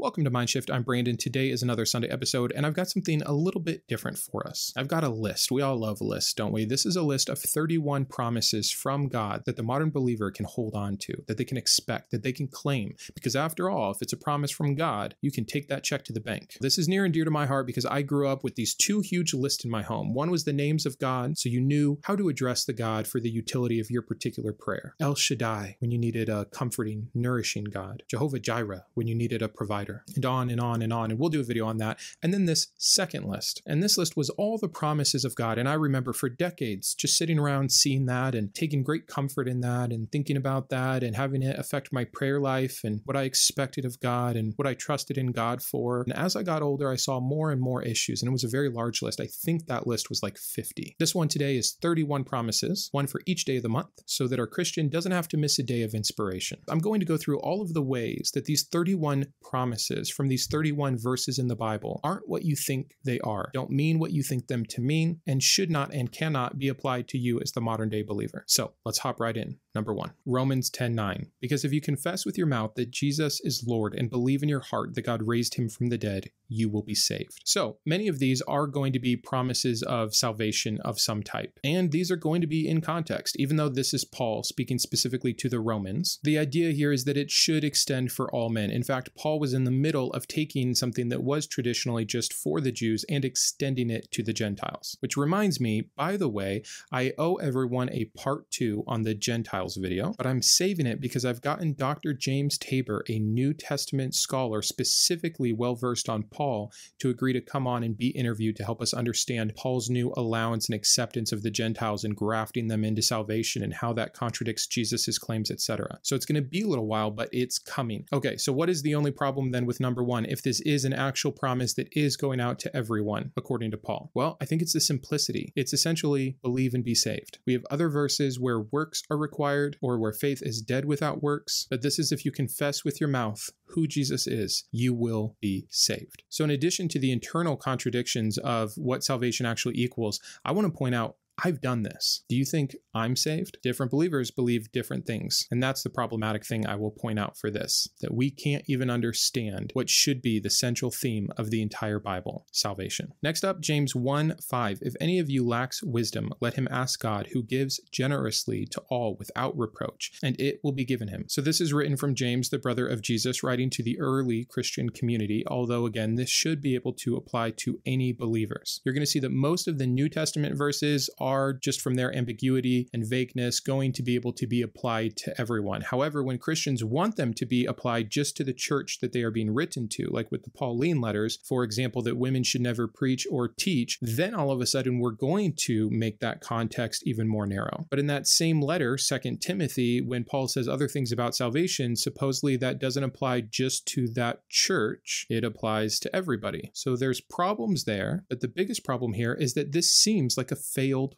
Welcome to Mindshift. I'm Brandon. Today is another Sunday episode, and I've got something a little bit different for us. I've got a list. We all love lists, don't we? This is a list of 31 promises from God that the modern believer can hold on to, that they can expect, that they can claim. Because after all, if it's a promise from God, you can take that check to the bank. This is near and dear to my heart because I grew up with these two huge lists in my home. One was the names of God, so you knew how to address the God for the utility of your particular prayer. El Shaddai, when you needed a comforting, nourishing God. Jehovah Jireh, when you needed a provider and on and on and on. And we'll do a video on that. And then this second list. And this list was all the promises of God. And I remember for decades just sitting around seeing that and taking great comfort in that and thinking about that and having it affect my prayer life and what I expected of God and what I trusted in God for. And as I got older, I saw more and more issues. And it was a very large list. I think that list was like 50. This one today is 31 promises, one for each day of the month, so that our Christian doesn't have to miss a day of inspiration. I'm going to go through all of the ways that these 31 promises promises from these 31 verses in the Bible aren't what you think they are, don't mean what you think them to mean, and should not and cannot be applied to you as the modern day believer. So let's hop right in. Number one, Romans 10 9. Because if you confess with your mouth that Jesus is Lord and believe in your heart that God raised him from the dead, you will be saved. So many of these are going to be promises of salvation of some type. And these are going to be in context, even though this is Paul speaking specifically to the Romans. The idea here is that it should extend for all men. In fact, Paul was in the the middle of taking something that was traditionally just for the Jews and extending it to the Gentiles. Which reminds me, by the way, I owe everyone a part two on the Gentiles video, but I'm saving it because I've gotten Dr. James Tabor, a New Testament scholar specifically well versed on Paul, to agree to come on and be interviewed to help us understand Paul's new allowance and acceptance of the Gentiles and grafting them into salvation and how that contradicts Jesus' claims, etc. So it's going to be a little while, but it's coming. Okay, so what is the only problem then? then with number one, if this is an actual promise that is going out to everyone, according to Paul? Well, I think it's the simplicity. It's essentially believe and be saved. We have other verses where works are required or where faith is dead without works, but this is if you confess with your mouth who Jesus is, you will be saved. So, in addition to the internal contradictions of what salvation actually equals, I want to point out I've done this. Do you think I'm saved? Different believers believe different things. And that's the problematic thing I will point out for this that we can't even understand what should be the central theme of the entire Bible salvation. Next up, James 1 5. If any of you lacks wisdom, let him ask God, who gives generously to all without reproach, and it will be given him. So this is written from James, the brother of Jesus, writing to the early Christian community, although again, this should be able to apply to any believers. You're going to see that most of the New Testament verses are are, just from their ambiguity and vagueness, going to be able to be applied to everyone. However, when Christians want them to be applied just to the church that they are being written to, like with the Pauline letters, for example, that women should never preach or teach, then all of a sudden we're going to make that context even more narrow. But in that same letter, Second Timothy, when Paul says other things about salvation, supposedly that doesn't apply just to that church, it applies to everybody. So there's problems there, but the biggest problem here is that this seems like a failed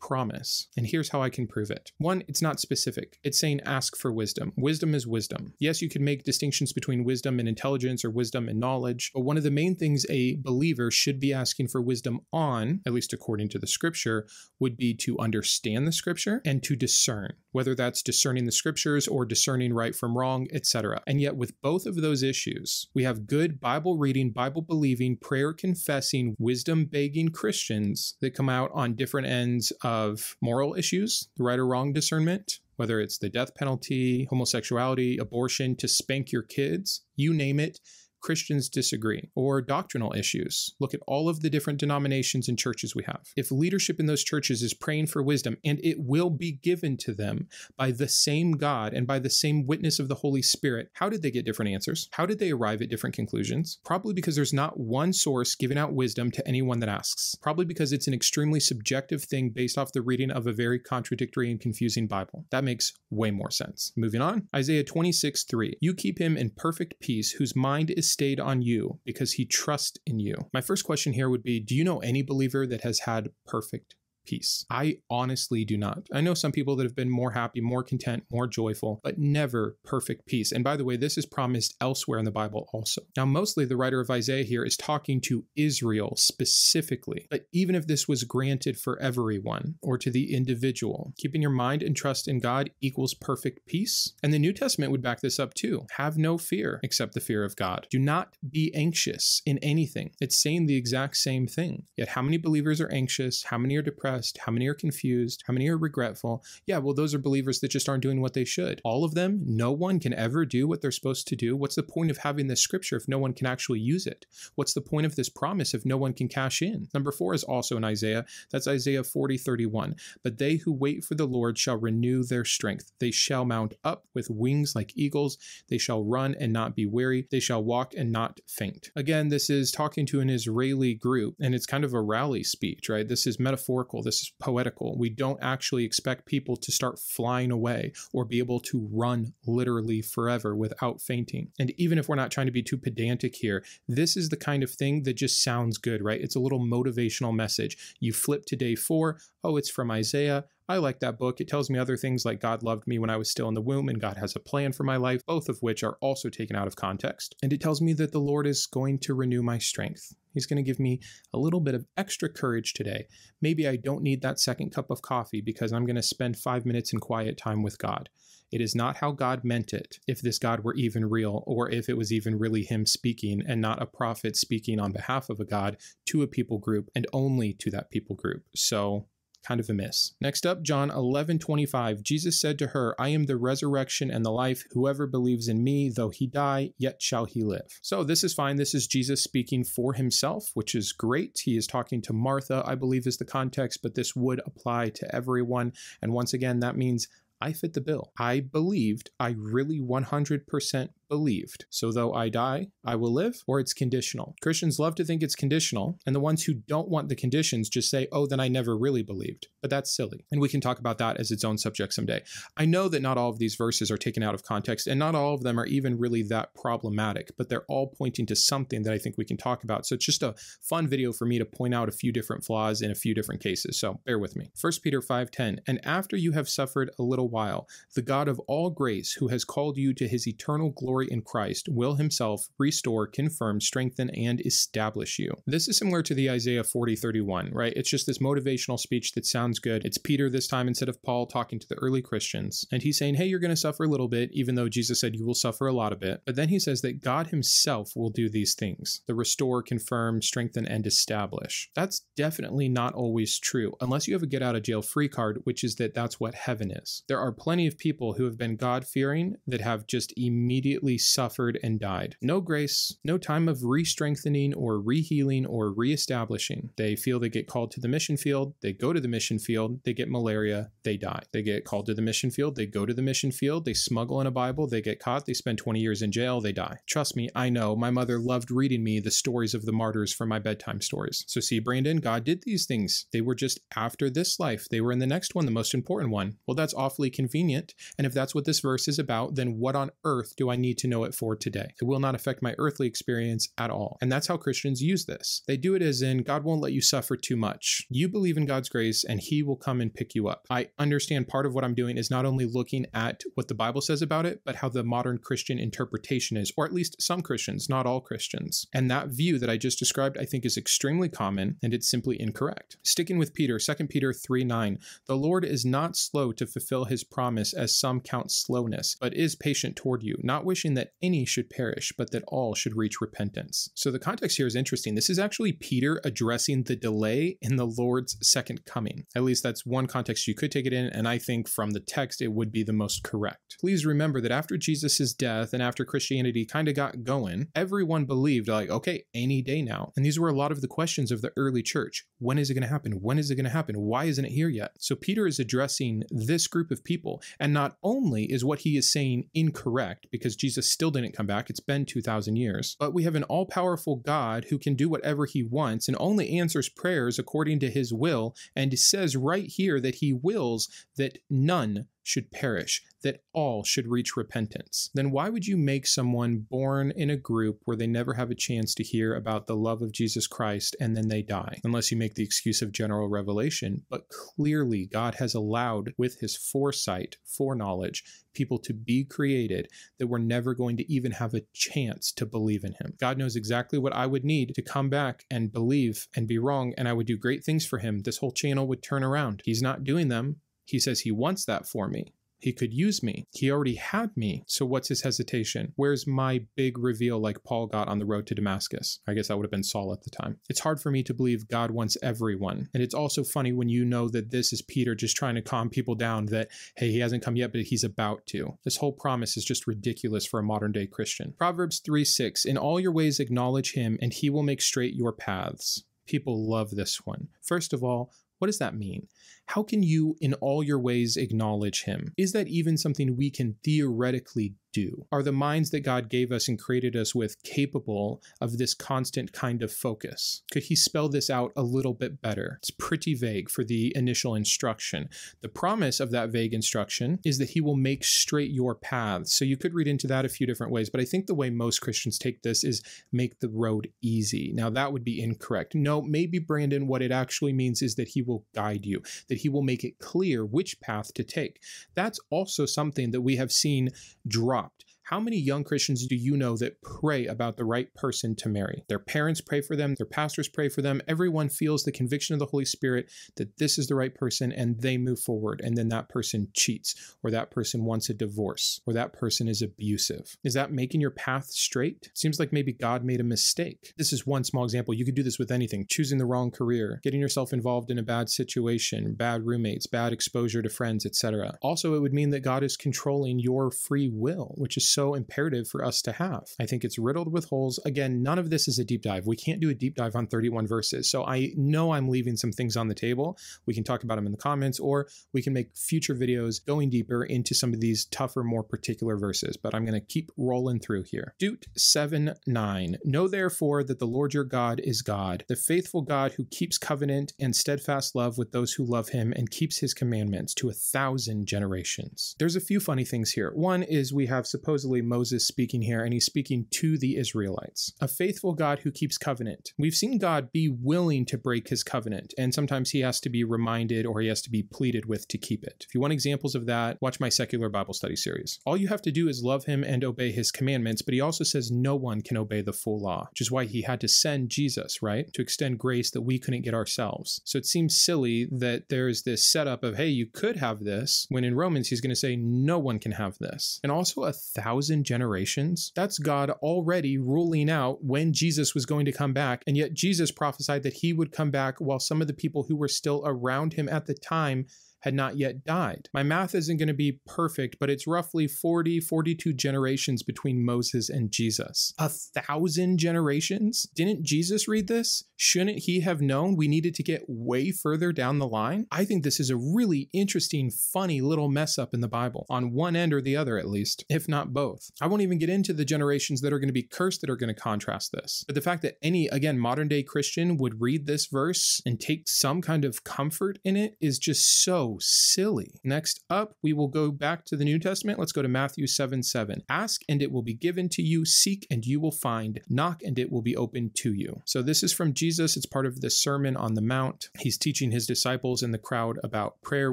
promise. And here's how I can prove it. One, it's not specific. It's saying ask for wisdom. Wisdom is wisdom. Yes, you can make distinctions between wisdom and intelligence or wisdom and knowledge, but one of the main things a believer should be asking for wisdom on, at least according to the scripture, would be to understand the scripture and to discern, whether that's discerning the scriptures or discerning right from wrong, etc. And yet with both of those issues, we have good Bible reading, Bible believing, prayer confessing, wisdom begging Christians that come out on different ends of moral issues, the right or wrong discernment, whether it's the death penalty, homosexuality, abortion, to spank your kids, you name it, Christians disagree, or doctrinal issues. Look at all of the different denominations and churches we have. If leadership in those churches is praying for wisdom, and it will be given to them by the same God and by the same witness of the Holy Spirit, how did they get different answers? How did they arrive at different conclusions? Probably because there's not one source giving out wisdom to anyone that asks. Probably because it's an extremely subjective thing based off the reading of a very contradictory and confusing Bible. That makes way more sense. Moving on, Isaiah 26 3. You keep him in perfect peace whose mind is stayed on you because he trusts in you. My first question here would be Do you know any believer that has had perfect peace. I honestly do not. I know some people that have been more happy, more content, more joyful, but never perfect peace. And by the way, this is promised elsewhere in the Bible also. Now, mostly the writer of Isaiah here is talking to Israel specifically, but even if this was granted for everyone or to the individual, keeping your mind and trust in God equals perfect peace. And the New Testament would back this up too. Have no fear except the fear of God. Do not be anxious in anything. It's saying the exact same thing. Yet, how many believers are anxious? How many are depressed? depressed? How many are confused? How many are regretful? Yeah, well, those are believers that just aren't doing what they should. All of them, no one can ever do what they're supposed to do. What's the point of having this scripture if no one can actually use it? What's the point of this promise if no one can cash in? Number four is also in Isaiah. That's Isaiah 40, 31. But they who wait for the Lord shall renew their strength. They shall mount up with wings like eagles. They shall run and not be weary. They shall walk and not faint. Again, this is talking to an Israeli group, and it's kind of a rally speech, right? This is metaphorical this is poetical. We don't actually expect people to start flying away or be able to run literally forever without fainting. And even if we're not trying to be too pedantic here, this is the kind of thing that just sounds good, right? It's a little motivational message. You flip to day four. Oh, it's from Isaiah. I like that book. It tells me other things like God loved me when I was still in the womb and God has a plan for my life, both of which are also taken out of context. And it tells me that the Lord is going to renew my strength. He's going to give me a little bit of extra courage today. Maybe I don't need that second cup of coffee because I'm going to spend five minutes in quiet time with God. It is not how God meant it, if this God were even real, or if it was even really Him speaking and not a prophet speaking on behalf of a God to a people group and only to that people group. So kind of a miss. Next up, John 11:25. Jesus said to her, "I am the resurrection and the life. Whoever believes in me, though he die, yet shall he live." So this is fine. This is Jesus speaking for himself, which is great. He is talking to Martha, I believe is the context, but this would apply to everyone. And once again, that means I fit the bill. I believed, I really 100% believed. So though I die, I will live, or it's conditional. Christians love to think it's conditional, and the ones who don't want the conditions just say, oh, then I never really believed. But that's silly. And we can talk about that as its own subject someday. I know that not all of these verses are taken out of context, and not all of them are even really that problematic, but they're all pointing to something that I think we can talk about. So it's just a fun video for me to point out a few different flaws in a few different cases. So bear with me. 1 Peter 5:10, and after you have suffered a little while, the God of all grace, who has called you to his eternal glory glory in Christ, will himself restore, confirm, strengthen, and establish you. This is similar to the Isaiah 40 31, right? It's just this motivational speech that sounds good. It's Peter this time instead of Paul talking to the early Christians. And he's saying, hey, you're going to suffer a little bit, even though Jesus said you will suffer a lot of it. But then he says that God himself will do these things the restore, confirm, strengthen, and establish. That's definitely not always true, unless you have a get out of jail free card, which is that that's what heaven is. There are plenty of people who have been God fearing that have just immediately suffered and died. No grace, no time of re strengthening or re healing or re establishing. They feel they get called to the mission field, they go to the mission field, they get malaria, they die. They get called to the mission field, they go to the mission field, they smuggle in a Bible, they get caught, they spend 20 years in jail, they die. Trust me, I know. My mother loved reading me the stories of the martyrs for my bedtime stories. So, see, Brandon, God did these things. They were just after this life, they were in the next one, the most important one. Well, that's awfully convenient. And if that's what this verse is about, then what on earth do I need need to know it for today. It will not affect my earthly experience at all. And that's how Christians use this. They do it as in God won't let you suffer too much. You believe in God's grace and he will come and pick you up. I understand part of what I'm doing is not only looking at what the Bible says about it, but how the modern Christian interpretation is, or at least some Christians, not all Christians. And that view that I just described, I think is extremely common and it's simply incorrect. Sticking with Peter, 2 Peter 3 9, the Lord is not slow to fulfill his promise as some count slowness, but is patient toward you, not wishing teaching that any should perish, but that all should reach repentance. So the context here is interesting. This is actually Peter addressing the delay in the Lord's second coming. At least that's one context you could take it in, and I think from the text it would be the most correct. Please remember that after Jesus' death and after Christianity kind of got going, everyone believed, like, okay, any day now. And these were a lot of the questions of the early church. When is it going to happen? When is it going to happen? Why isn't it here yet? So Peter is addressing this group of people, and not only is what he is saying incorrect because Jesus Jesus still didn't come back. It's been 2,000 years. But we have an all powerful God who can do whatever he wants and only answers prayers according to his will. And says right here that he wills that none should perish, that all should reach repentance, then why would you make someone born in a group where they never have a chance to hear about the love of Jesus Christ and then they die? Unless you make the excuse of general revelation, but clearly God has allowed, with his foresight, foreknowledge, people to be created that were never going to even have a chance to believe in him. God knows exactly what I would need to come back and believe and be wrong, and I would do great things for him. This whole channel would turn around. He's not doing them he says he wants that for me. He could use me. He already had me. So what's his hesitation? Where's my big reveal like Paul got on the road to Damascus? I guess that would have been Saul at the time. It's hard for me to believe God wants everyone. And it's also funny when you know that this is Peter just trying to calm people down that, hey, he hasn't come yet, but he's about to. This whole promise is just ridiculous for a modern day Christian. Proverbs 3 6 In all your ways acknowledge him, and he will make straight your paths. People love this one. First of all, what does that mean? How can you, in all your ways, acknowledge him? Is that even something we can theoretically do? Are the minds that God gave us and created us with capable of this constant kind of focus? Could he spell this out a little bit better? It's pretty vague for the initial instruction. The promise of that vague instruction is that he will make straight your paths. So you could read into that a few different ways, but I think the way most Christians take this is make the road easy. Now, that would be incorrect. No, maybe, Brandon, what it actually means is that he will guide you that he will make it clear which path to take. That's also something that we have seen drop how many young Christians do you know that pray about the right person to marry? Their parents pray for them, their pastors pray for them. Everyone feels the conviction of the Holy Spirit that this is the right person and they move forward. And then that person cheats, or that person wants a divorce, or that person is abusive. Is that making your path straight? Seems like maybe God made a mistake. This is one small example. You could do this with anything choosing the wrong career, getting yourself involved in a bad situation, bad roommates, bad exposure to friends, etc. Also, it would mean that God is controlling your free will, which is so imperative for us to have. I think it's riddled with holes. Again, none of this is a deep dive. We can't do a deep dive on 31 verses. So I know I'm leaving some things on the table. We can talk about them in the comments, or we can make future videos going deeper into some of these tougher, more particular verses. But I'm going to keep rolling through here. Deut 7 9. Know therefore that the Lord your God is God, the faithful God who keeps covenant and steadfast love with those who love him and keeps his commandments to a thousand generations. There's a few funny things here. One is we have supposedly supposedly Moses speaking here, and he's speaking to the Israelites. A faithful God who keeps covenant. We've seen God be willing to break his covenant, and sometimes he has to be reminded or he has to be pleaded with to keep it. If you want examples of that, watch my secular Bible study series. All you have to do is love him and obey his commandments, but he also says no one can obey the full law, which is why he had to send Jesus, right? To extend grace that we couldn't get ourselves. So it seems silly that there's this setup of, hey, you could have this, when in Romans he's going to say no one can have this. And also a thousand thousand generations? That's God already ruling out when Jesus was going to come back. And yet Jesus prophesied that he would come back while some of the people who were still around him at the time had not yet died. My math isn't going to be perfect, but it's roughly 40, 42 generations between Moses and Jesus. A thousand generations? Didn't Jesus read this? Shouldn't he have known we needed to get way further down the line? I think this is a really interesting, funny little mess up in the Bible, on one end or the other at least, if not both. I won't even get into the generations that are going to be cursed that are going to contrast this. But the fact that any, again, modern day Christian would read this verse and take some kind of comfort in it is just so silly. Next up, we will go back to the New Testament. Let's go to Matthew 7 7. Ask and it will be given to you, seek and you will find, knock and it will be opened to you. So this is from Jesus. It's part of the Sermon on the Mount. He's teaching his disciples and the crowd about prayer.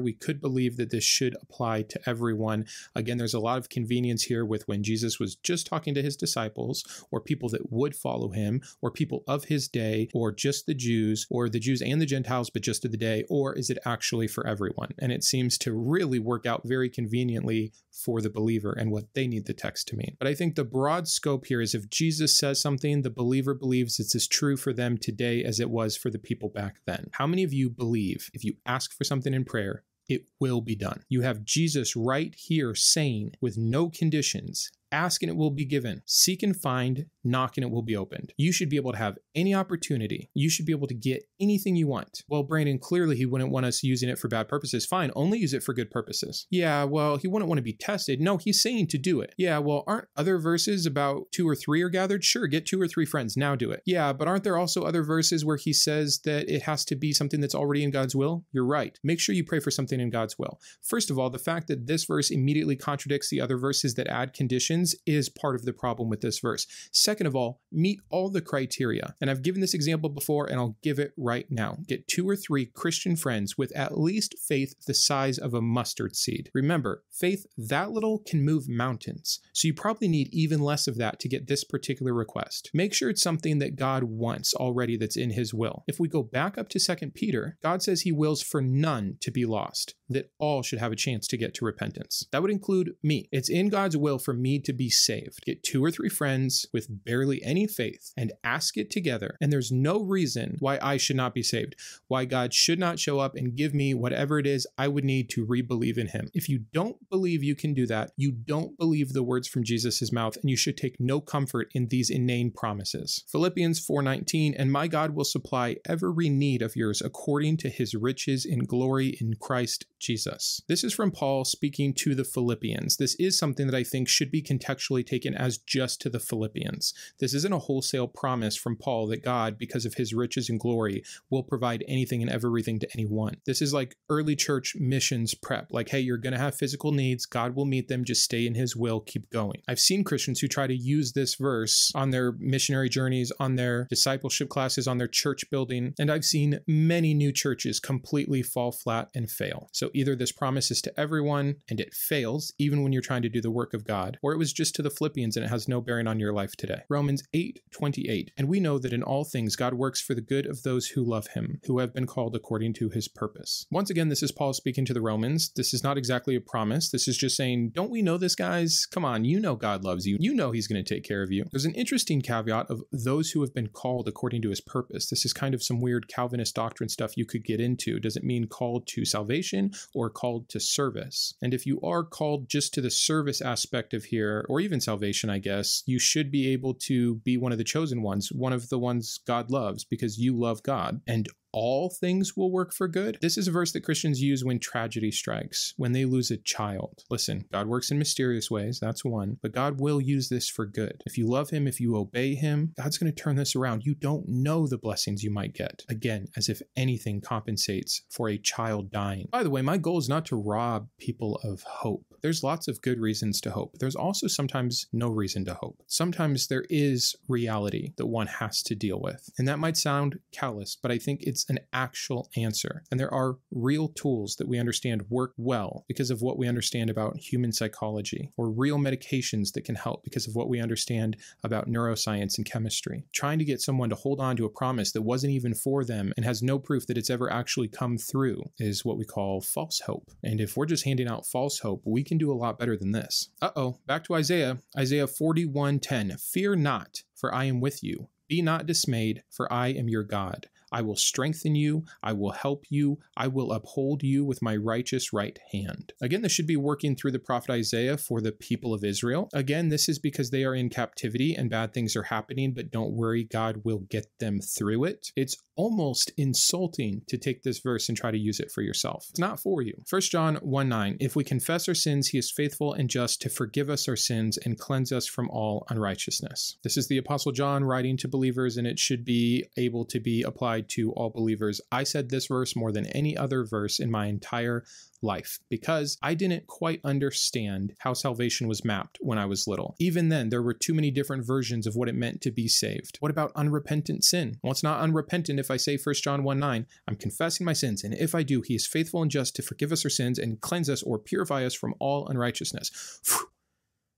We could believe that this should apply to everyone. Again, there's a lot of convenience here with when Jesus was just talking to his disciples or people that would follow him or people of his day or just the Jews or the Jews and the Gentiles, but just of the day, or is it actually for everyone? one. And it seems to really work out very conveniently for the believer and what they need the text to mean. But I think the broad scope here is if Jesus says something, the believer believes it's as true for them today as it was for the people back then. How many of you believe if you ask for something in prayer, it will be done? You have Jesus right here saying, with no conditions, ask and it will be given, seek and find, knock and it will be opened. You should be able to have any opportunity. You should be able to get anything you want. Well, Brandon, clearly he wouldn't want us using it for bad purposes. Fine, only use it for good purposes. Yeah, well, he wouldn't want to be tested. No, he's saying to do it. Yeah, well, aren't other verses about two or three are gathered? Sure, get two or three friends. Now do it. Yeah, but aren't there also other verses where he says that it has to be something that's already in God's will? You're right. Make sure you pray for something in God's will. First of all, the fact that this verse immediately contradicts the other verses that add conditions is part of the problem with this verse. Second, Second of all, meet all the criteria. And I've given this example before and I'll give it right now. Get two or three Christian friends with at least faith the size of a mustard seed. Remember, faith that little can move mountains. So you probably need even less of that to get this particular request. Make sure it's something that God wants already that's in his will. If we go back up to 2 Peter, God says he wills for none to be lost, that all should have a chance to get to repentance. That would include me. It's in God's will for me to be saved. Get two or three friends with barely any faith and ask it together, and there's no reason why I should not be saved, why God should not show up and give me whatever it is I would need to rebelieve in Him. If you don't believe you can do that, you don't believe the words from Jesus' mouth, and you should take no comfort in these inane promises. Philippians 4:19, and my God will supply every need of yours according to His riches in glory in Christ Jesus. This is from Paul speaking to the Philippians. This is something that I think should be contextually taken as just to the Philippians. This isn't a wholesale promise from Paul that God, because of his riches and glory, will provide anything and everything to anyone. This is like early church missions prep. Like, hey, you're going to have physical needs. God will meet them. Just stay in his will. Keep going. I've seen Christians who try to use this verse on their missionary journeys, on their discipleship classes, on their church building. And I've seen many new churches completely fall flat and fail. So either this promise is to everyone and it fails, even when you're trying to do the work of God, or it was just to the Philippians and it has no bearing on your life today. Romans 8:28. And we know that in all things God works for the good of those who love him, who have been called according to his purpose. Once again, this is Paul speaking to the Romans. This is not exactly a promise. This is just saying, don't we know this guys? Come on, you know God loves you. You know he's going to take care of you. There's an interesting caveat of those who have been called according to his purpose. This is kind of some weird Calvinist doctrine stuff you could get into. Does it mean called to salvation or called to service? And if you are called just to the service aspect of here or even salvation, I guess, you should be able able to be one of the chosen ones, one of the ones God loves because you love God. And all things will work for good. This is a verse that Christians use when tragedy strikes, when they lose a child. Listen, God works in mysterious ways, that's one, but God will use this for good. If you love Him, if you obey Him, God's going to turn this around. You don't know the blessings you might get. Again, as if anything compensates for a child dying. By the way, my goal is not to rob people of hope. There's lots of good reasons to hope. There's also sometimes no reason to hope. Sometimes there is reality that one has to deal with. And that might sound callous, but I think it's an actual answer. And there are real tools that we understand work well because of what we understand about human psychology, or real medications that can help because of what we understand about neuroscience and chemistry. Trying to get someone to hold on to a promise that wasn't even for them and has no proof that it's ever actually come through is what we call false hope. And if we're just handing out false hope, we can do a lot better than this. Uh oh, back to Isaiah. Isaiah 41:10. Fear not, for I am with you. Be not dismayed, for I am your God. I will strengthen you. I will help you. I will uphold you with my righteous right hand. Again, this should be working through the prophet Isaiah for the people of Israel. Again, this is because they are in captivity and bad things are happening, but don't worry, God will get them through it. It's almost insulting to take this verse and try to use it for yourself. It's not for you. 1 John 1 9, if we confess our sins, he is faithful and just to forgive us our sins and cleanse us from all unrighteousness. This is the Apostle John writing to believers, and it should be able to be applied to all believers, I said this verse more than any other verse in my entire life because I didn't quite understand how salvation was mapped when I was little. Even then, there were too many different versions of what it meant to be saved. What about unrepentant sin? Well, it's not unrepentant if I say 1 John 1 9, I'm confessing my sins, and if I do, he is faithful and just to forgive us our sins and cleanse us or purify us from all unrighteousness. Whew.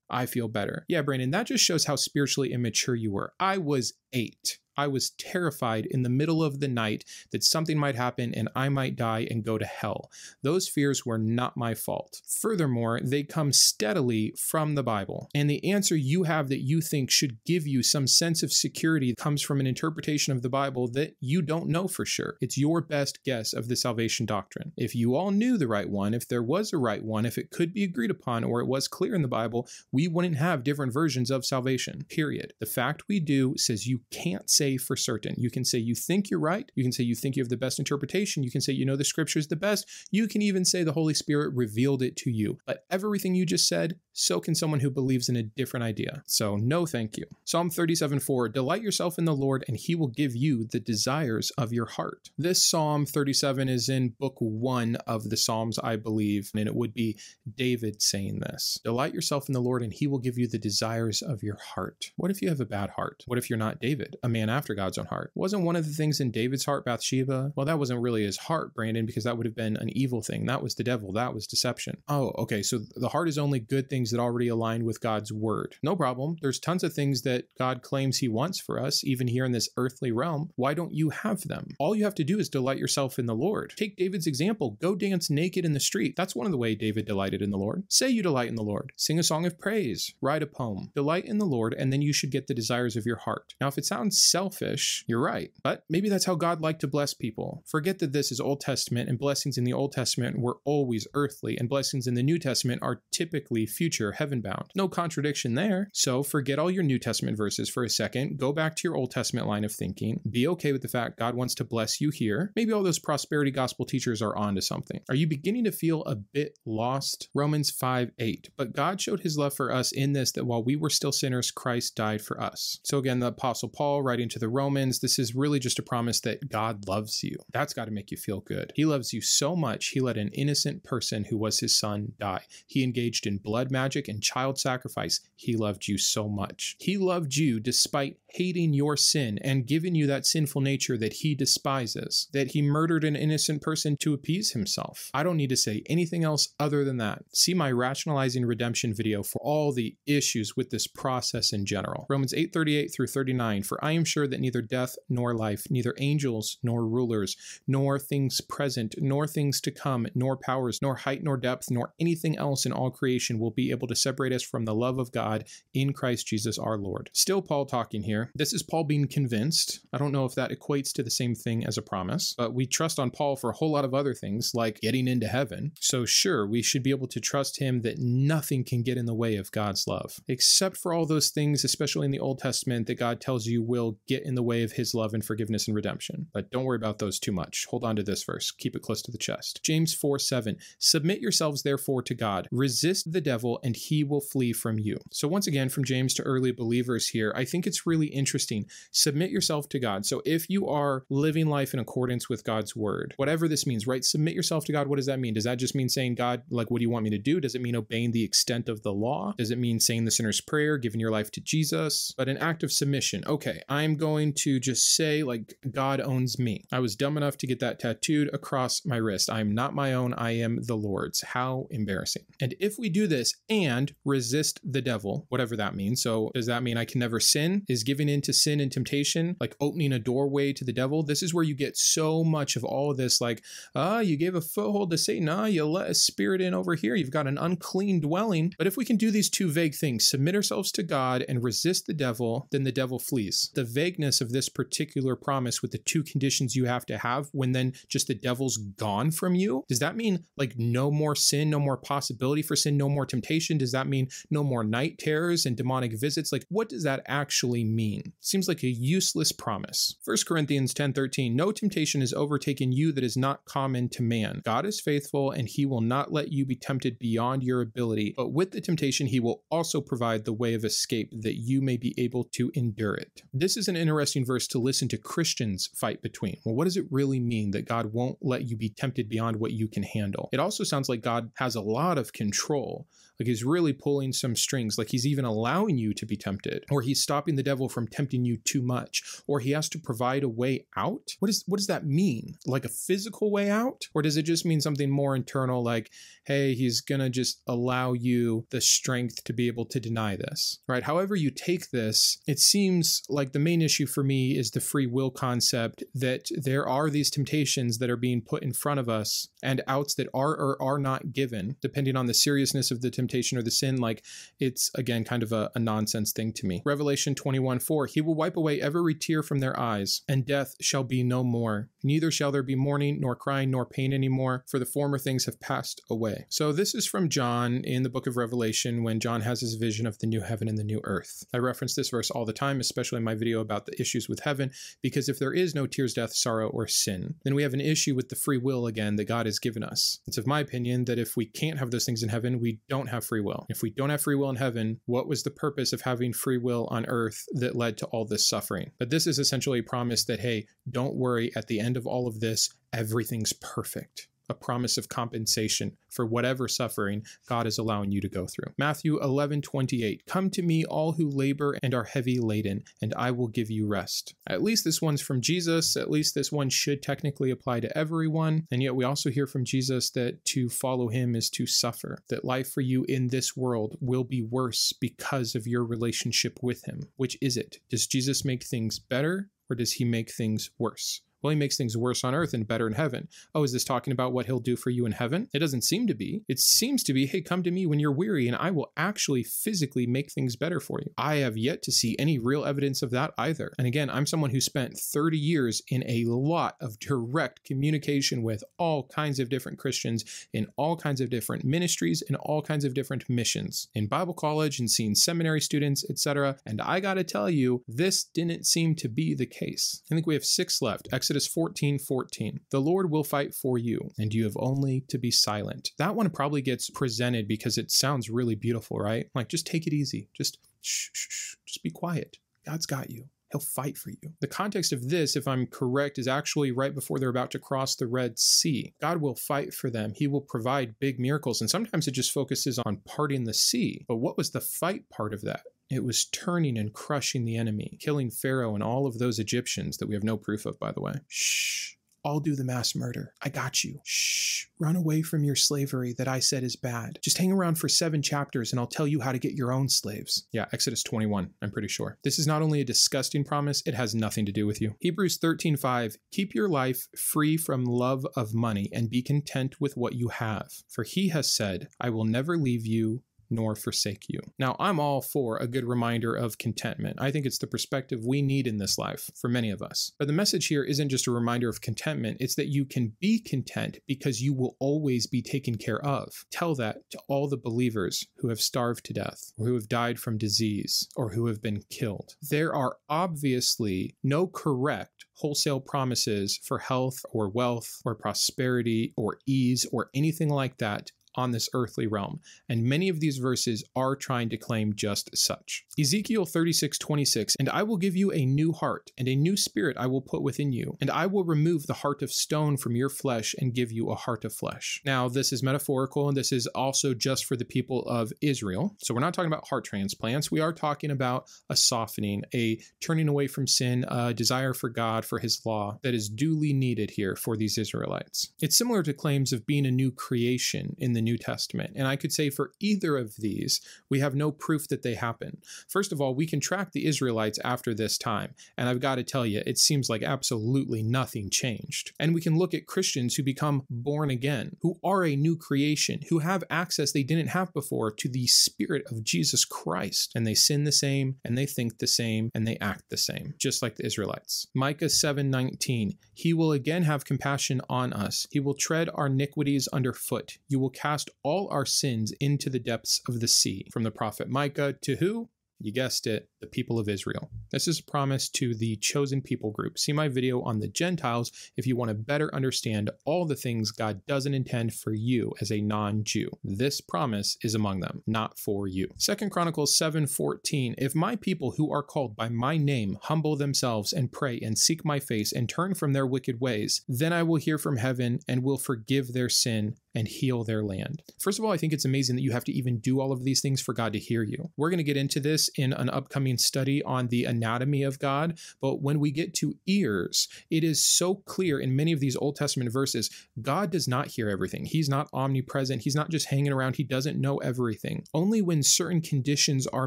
I feel better. Yeah, Brandon, that just shows how spiritually immature you were. I was eight. I was terrified in the middle of the night that something might happen and I might die and go to hell. Those fears were not my fault. Furthermore, they come steadily from the Bible. And the answer you have that you think should give you some sense of security comes from an interpretation of the Bible that you don't know for sure. It's your best guess of the salvation doctrine. If you all knew the right one, if there was a right one, if it could be agreed upon or it was clear in the Bible, we wouldn't have different versions of salvation, period. The fact we do says you can't say say for certain. You can say you think you're right. You can say you think you have the best interpretation. You can say you know the scripture is the best. You can even say the Holy Spirit revealed it to you. But everything you just said so can someone who believes in a different idea. So, no thank you. Psalm 37 4 Delight yourself in the Lord, and he will give you the desires of your heart. This Psalm 37 is in book one of the Psalms, I believe, and it would be David saying this Delight yourself in the Lord, and he will give you the desires of your heart. What if you have a bad heart? What if you're not David, a man after God's own heart? Wasn't one of the things in David's heart Bathsheba? Well, that wasn't really his heart, Brandon, because that would have been an evil thing. That was the devil. That was deception. Oh, okay. So the heart is only good things things that already align with God's word. No problem. There's tons of things that God claims he wants for us, even here in this earthly realm. Why don't you have them? All you have to do is delight yourself in the Lord. Take David's example go dance naked in the street. That's one of the way David delighted in the Lord. Say you delight in the Lord. Sing a song of praise. Write a poem. Delight in the Lord, and then you should get the desires of your heart. Now, if it sounds selfish, you're right, but maybe that's how God liked to bless people. Forget that this is Old Testament, and blessings in the Old Testament were always earthly, and blessings in the New Testament are typically future future, heaven bound. No contradiction there. So forget all your New Testament verses for a second, go back to your Old Testament line of thinking, be okay with the fact God wants to bless you here. Maybe all those prosperity gospel teachers are onto something. Are you beginning to feel a bit lost? Romans 5 8. But God showed his love for us in this that while we were still sinners, Christ died for us. So again, the Apostle Paul writing to the Romans, this is really just a promise that God loves you. That's got to make you feel good. He loves you so much, he let an innocent person who was his son die. He engaged in blood magic magic, and child sacrifice, he loved you so much. He loved you despite hating your sin and giving you that sinful nature that he despises, that he murdered an innocent person to appease himself. I don't need to say anything else other than that. See my rationalizing redemption video for all the issues with this process in general. Romans 8:38 through 39, for I am sure that neither death nor life, neither angels nor rulers, nor things present, nor things to come, nor powers, nor height nor depth, nor anything else in all creation will be able to separate us from the love of God in Christ Jesus our Lord. Still, Paul talking here. This is Paul being convinced. I don't know if that equates to the same thing as a promise, but we trust on Paul for a whole lot of other things like getting into heaven. So, sure, we should be able to trust him that nothing can get in the way of God's love, except for all those things, especially in the Old Testament, that God tells you will get in the way of his love and forgiveness and redemption. But don't worry about those too much. Hold on to this verse, keep it close to the chest. James 4 7. Submit yourselves therefore to God, resist the devil and he will flee from you. So, once again, from James to early believers here, I think it's really interesting. Submit yourself to God. So, if you are living life in accordance with God's word, whatever this means, right? Submit yourself to God. What does that mean? Does that just mean saying, God, like, what do you want me to do? Does it mean obeying the extent of the law? Does it mean saying the sinner's prayer, giving your life to Jesus? But an act of submission. Okay, I'm going to just say, like, God owns me. I was dumb enough to get that tattooed across my wrist. I'm not my own. I am the Lord's. How embarrassing. And if we do this, and resist the devil, whatever that means. So, does that mean I can never sin? Is giving in to sin and temptation like opening a doorway to the devil? This is where you get so much of all of this like, ah, you gave a foothold to Satan. Ah, you let a spirit in over here. You've got an unclean dwelling. But if we can do these two vague things, submit ourselves to God and resist the devil, then the devil flees. The vagueness of this particular promise with the two conditions you have to have when then just the devil's gone from you, does that mean like no more sin, no more possibility for sin, no more temptation? Does that mean no more night terrors and demonic visits? Like, what does that actually mean? Seems like a useless promise. 1 Corinthians 10:13, no temptation has overtaken you that is not common to man. God is faithful and he will not let you be tempted beyond your ability, but with the temptation he will also provide the way of escape that you may be able to endure it. This is an interesting verse to listen to Christians fight between. Well, what does it really mean that God won't let you be tempted beyond what you can handle? It also sounds like God has a lot of control like he's really pulling some strings. Like he's even allowing you to be tempted, or he's stopping the devil from tempting you too much, or he has to provide a way out. What is what does that mean? Like a physical way out? Or does it just mean something more internal like, hey, he's gonna just allow you the strength to be able to deny this? Right? However you take this, it seems like the main issue for me is the free will concept that there are these temptations that are being put in front of us and outs that are or are not given, depending on the seriousness of the temptation temptation or the sin, like it's again kind of a, a nonsense thing to me. Revelation 21 4 He will wipe away every tear from their eyes, and death shall be no more. Neither shall there be mourning, nor crying, nor pain anymore, for the former things have passed away. So this is from John in the book of Revelation when John has his vision of the new heaven and the new earth. I reference this verse all the time, especially in my video about the issues with heaven, because if there is no tears, death, sorrow, or sin, then we have an issue with the free will again that God has given us. It's of my opinion that if we can't have those things in heaven, we don't have have free will. If we don't have free will in heaven, what was the purpose of having free will on earth that led to all this suffering? But this is essentially a promise that, hey, don't worry, at the end of all of this, everything's perfect a promise of compensation for whatever suffering God is allowing you to go through. Matthew 11, 28. Come to me, all who labor and are heavy laden, and I will give you rest. At least this one's from Jesus. At least this one should technically apply to everyone. And yet we also hear from Jesus that to follow him is to suffer, that life for you in this world will be worse because of your relationship with him. Which is it? Does Jesus make things better or does he make things worse? Well, he makes things worse on earth and better in heaven. Oh, is this talking about what he'll do for you in heaven? It doesn't seem to be. It seems to be, hey, come to me when you're weary and I will actually physically make things better for you. I have yet to see any real evidence of that either. And again, I'm someone who spent 30 years in a lot of direct communication with all kinds of different Christians in all kinds of different ministries and all kinds of different missions in Bible college and seeing seminary students, etc. And I got to tell you, this didn't seem to be the case. I think we have six left. Exodus Exodus 14 14. The Lord will fight for you, and you have only to be silent. That one probably gets presented because it sounds really beautiful, right? Like, just take it easy. Just shh, shh, shh. Just be quiet. God's got you. He'll fight for you. The context of this, if I'm correct, is actually right before they're about to cross the Red Sea. God will fight for them. He will provide big miracles. And sometimes it just focuses on parting the sea. But what was the fight part of that? It was turning and crushing the enemy, killing Pharaoh and all of those Egyptians that we have no proof of, by the way. Shh. I'll do the mass murder. I got you. Shh. Run away from your slavery that I said is bad. Just hang around for seven chapters and I'll tell you how to get your own slaves. Yeah, Exodus 21, I'm pretty sure. This is not only a disgusting promise, it has nothing to do with you. Hebrews 13:5, keep your life free from love of money and be content with what you have. For he has said, I will never leave you nor forsake you. Now, I'm all for a good reminder of contentment. I think it's the perspective we need in this life for many of us. But the message here isn't just a reminder of contentment, it's that you can be content because you will always be taken care of. Tell that to all the believers who have starved to death, or who have died from disease, or who have been killed. There are obviously no correct wholesale promises for health or wealth or prosperity or ease or anything like that on this earthly realm, and many of these verses are trying to claim just such. Ezekiel 36 26, And I will give you a new heart, and a new spirit I will put within you, and I will remove the heart of stone from your flesh and give you a heart of flesh. Now, this is metaphorical, and this is also just for the people of Israel. So we're not talking about heart transplants, we are talking about a softening, a turning away from sin, a desire for God, for his law that is duly needed here for these Israelites. It's similar to claims of being a new creation in the New Testament. And I could say for either of these, we have no proof that they happen. First of all, we can track the Israelites after this time. And I've got to tell you, it seems like absolutely nothing changed. And we can look at Christians who become born again, who are a new creation, who have access they didn't have before to the Spirit of Jesus Christ. And they sin the same, and they think the same, and they act the same, just like the Israelites. Micah 7 19, He will again have compassion on us, He will tread our iniquities underfoot. You will cast cast all our sins into the depths of the sea. From the prophet Micah to who? You guessed it, the people of Israel. This is a promise to the chosen people group. See my video on the Gentiles if you want to better understand all the things God doesn't intend for you as a non-Jew. This promise is among them, not for you. Second Chronicles 7:14, if my people who are called by my name humble themselves and pray and seek my face and turn from their wicked ways, then I will hear from heaven and will forgive their sin and heal their land. First of all, I think it's amazing that you have to even do all of these things for God to hear you. We're going to get into this in an upcoming study on the anatomy of God, but when we get to ears, it is so clear in many of these Old Testament verses God does not hear everything. He's not omnipresent. He's not just hanging around. He doesn't know everything. Only when certain conditions are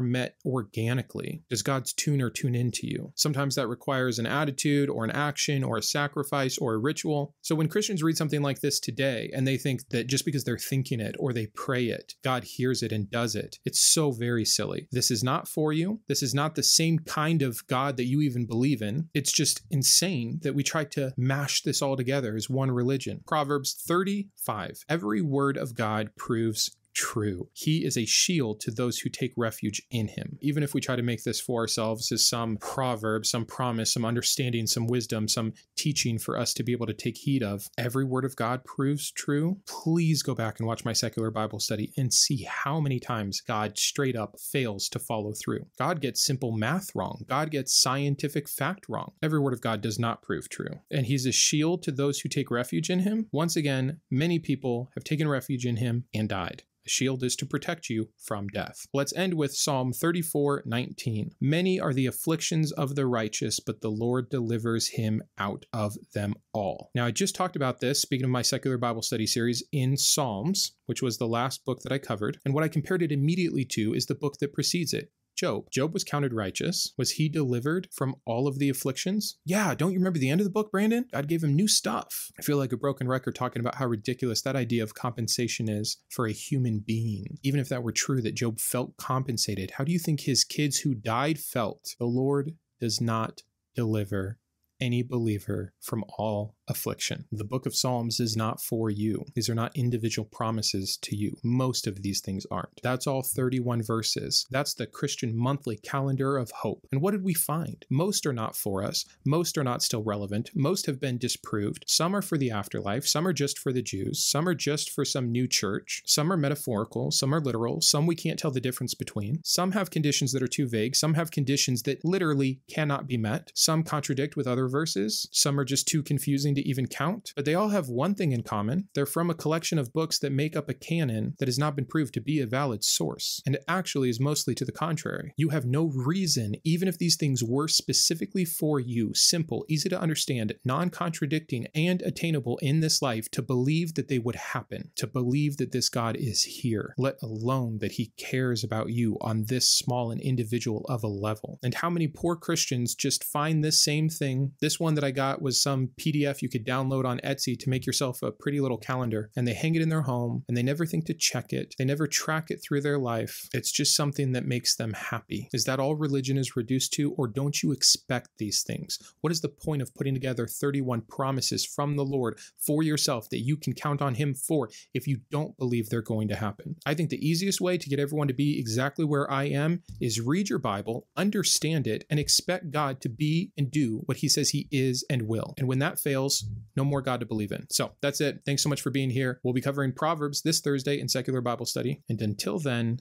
met organically does God's tuner tune into you. Sometimes that requires an attitude or an action or a sacrifice or a ritual. So when Christians read something like this today and they think that that just because they're thinking it or they pray it, God hears it and does it. It's so very silly. This is not for you. This is not the same kind of God that you even believe in. It's just insane that we try to mash this all together as one religion. Proverbs 35 Every word of God proves true. He is a shield to those who take refuge in him. Even if we try to make this for ourselves as some proverb, some promise, some understanding, some wisdom, some teaching for us to be able to take heed of, every word of God proves true. Please go back and watch my secular Bible study and see how many times God straight up fails to follow through. God gets simple math wrong. God gets scientific fact wrong. Every word of God does not prove true. And he's a shield to those who take refuge in him. Once again, many people have taken refuge in him and died. A shield is to protect you from death. Let's end with Psalm 34:19. Many are the afflictions of the righteous, but the Lord delivers him out of them all. Now, I just talked about this, speaking of my secular Bible study series, in Psalms, which was the last book that I covered. And what I compared it immediately to is the book that precedes it, Job. Job was counted righteous. Was he delivered from all of the afflictions? Yeah, don't you remember the end of the book, Brandon? God gave him new stuff. I feel like a broken record talking about how ridiculous that idea of compensation is for a human being. Even if that were true that Job felt compensated, how do you think his kids who died felt? The Lord does not deliver any believer from all affliction. The book of Psalms is not for you. These are not individual promises to you. Most of these things aren't. That's all 31 verses. That's the Christian monthly calendar of hope. And what did we find? Most are not for us. Most are not still relevant. Most have been disproved. Some are for the afterlife. Some are just for the Jews. Some are just for some new church. Some are metaphorical. Some are literal. Some we can't tell the difference between. Some have conditions that are too vague. Some have conditions that literally cannot be met. Some contradict with other verses. Some are just too confusing to even count, but they all have one thing in common. They're from a collection of books that make up a canon that has not been proved to be a valid source, and actually is mostly to the contrary. You have no reason, even if these things were specifically for you, simple, easy to understand, non contradicting, and attainable in this life, to believe that they would happen, to believe that this God is here, let alone that he cares about you on this small and individual of a level. And how many poor Christians just find this same thing this one that I got was some PDF you could download on Etsy to make yourself a pretty little calendar. And they hang it in their home and they never think to check it. They never track it through their life. It's just something that makes them happy. Is that all religion is reduced to, or don't you expect these things? What is the point of putting together 31 promises from the Lord for yourself that you can count on Him for if you don't believe they're going to happen? I think the easiest way to get everyone to be exactly where I am is read your Bible, understand it, and expect God to be and do what He says says he is and will. And when that fails, no more God to believe in. So that's it. Thanks so much for being here. We'll be covering Proverbs this Thursday in secular Bible study. And until then,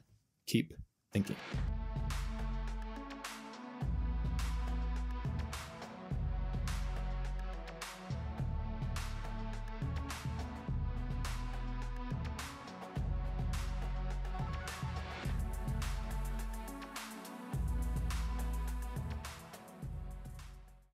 keep thinking.